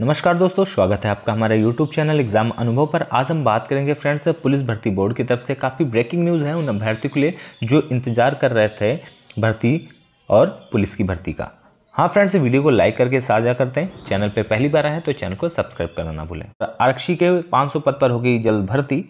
नमस्कार दोस्तों स्वागत है आपका हमारे YouTube चैनल एग्जाम अनुभव पर आज हम बात करेंगे फ्रेंड्स पुलिस भर्ती बोर्ड की तरफ से काफ़ी ब्रेकिंग न्यूज़ है उन अभ्यर्थियों के लिए जो इंतजार कर रहे थे भर्ती और पुलिस की भर्ती का हाँ फ्रेंड्स वीडियो को लाइक करके साझा करते हैं चैनल पर पहली बार आए तो चैनल को सब्सक्राइब करना ना भूलें आरक्षी के पाँच पद पर होगी जल्द भर्ती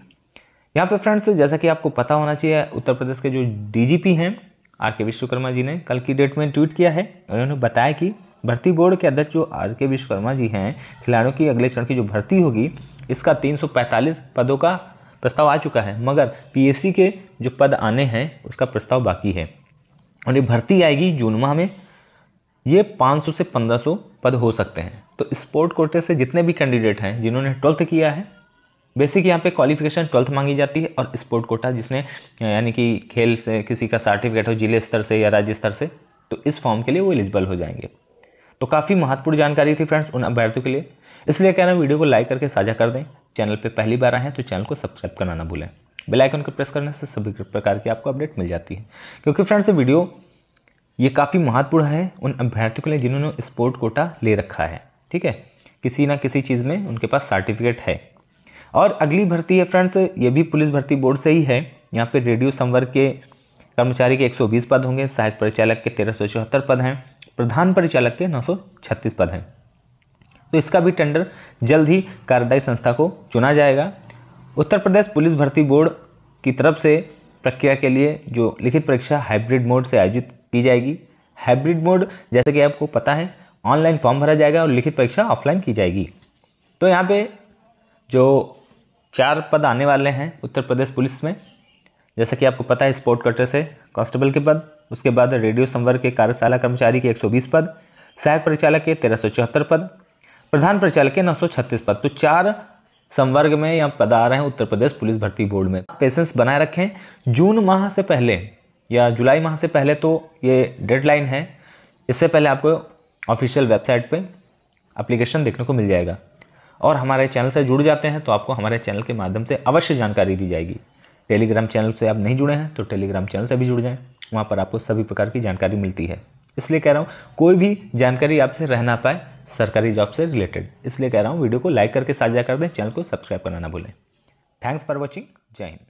यहाँ पर फ्रेंड्स जैसा कि आपको पता होना चाहिए उत्तर प्रदेश के जो डी हैं आर के विश्वकर्मा जी ने कल की डेट में ट्वीट किया है उन्होंने बताया कि भर्ती बोर्ड के अध्यक्ष जो आर के विश्वकर्मा जी हैं खिलाड़ियों की अगले चरण की जो भर्ती होगी इसका 345 पदों का प्रस्ताव आ चुका है मगर पी के जो पद आने हैं उसका प्रस्ताव बाकी है और ये भर्ती आएगी जून माह में ये 500 से 1500 पद हो सकते हैं तो स्पोर्ट कोटे से जितने भी कैंडिडेट हैं जिन्होंने ट्वेल्थ किया है बेसिक यहाँ पे क्वालिफिकेशन ट्वेल्थ मांगी जाती है और स्पोर्ट कोटा जिसने यानी कि खेल से किसी का सर्टिफिकेट हो जिले स्तर से या राज्य स्तर से तो इस फॉर्म के लिए वो एलिजिबल हो जाएंगे तो काफ़ी महत्वपूर्ण जानकारी थी फ्रेंड्स उन अभ्यर्थियों के लिए इसलिए कह रहा हूँ वीडियो को लाइक करके साझा कर दें चैनल पर पहली बार आए हैं तो चैनल को सब्सक्राइब करना ना भूलें बेल आइकन को प्रेस करने से सभी प्रकार की आपको अपडेट मिल जाती है क्योंकि फ्रेंड्स ये वीडियो ये काफ़ी महत्वपूर्ण है उन अभ्यर्थियों के लिए जिन्होंने स्पोर्ट कोटा ले रखा है ठीक है किसी ना किसी चीज़ में उनके पास सर्टिफिकेट है और अगली भर्ती है फ्रेंड्स ये भी पुलिस भर्ती बोर्ड से ही है यहाँ पे रेडियो संवर्ग के कर्मचारी के 120 पद होंगे सहायक परिचालक के तेरह पद हैं प्रधान परिचालक के नौ पद हैं तो इसका भी टेंडर जल्द ही कार्यदायी संस्था को चुना जाएगा उत्तर प्रदेश पुलिस भर्ती बोर्ड की तरफ से प्रक्रिया के लिए जो लिखित परीक्षा हाइब्रिड मोड से आयोजित की जाएगी हाइब्रिड मोड जैसे कि आपको पता है ऑनलाइन फॉर्म भरा जाएगा और लिखित परीक्षा ऑफलाइन की जाएगी तो यहाँ पे जो चार पद आने वाले हैं उत्तर प्रदेश पुलिस में जैसा कि आपको पता है स्पोर्ट कटर से कांस्टेबल के पद उसके बाद रेडियो संवर्ग के कार्यशाला कर्मचारी के 120 पद सहायक परिचालक के तेरह पद प्रधान परिचालक के 936 पद तो चार संवर्ग में यहाँ पद आ रहे हैं उत्तर प्रदेश पुलिस भर्ती बोर्ड में पेशेंस बनाए रखें जून माह से पहले या जुलाई माह से पहले तो ये डेडलाइन है इससे पहले आपको ऑफिशियल वेबसाइट पे एप्लीकेशन देखने को मिल जाएगा और हमारे चैनल से जुड़ जाते हैं तो आपको हमारे चैनल के माध्यम से अवश्य जानकारी दी जाएगी टेलीग्राम चैनल से आप नहीं जुड़े हैं तो टेलीग्राम चैनल से भी जुड़ जाएँ वहाँ पर आपको सभी प्रकार की जानकारी मिलती है इसलिए कह रहा हूँ कोई भी जानकारी आपसे रह ना पाए सरकारी जॉब से रिलेटेड इसलिए कह रहा हूँ वीडियो को लाइक करके साझा कर दें चैनल को सब्सक्राइब करना ना भूलें थैंक्स फॉर वॉचिंग जय हिंद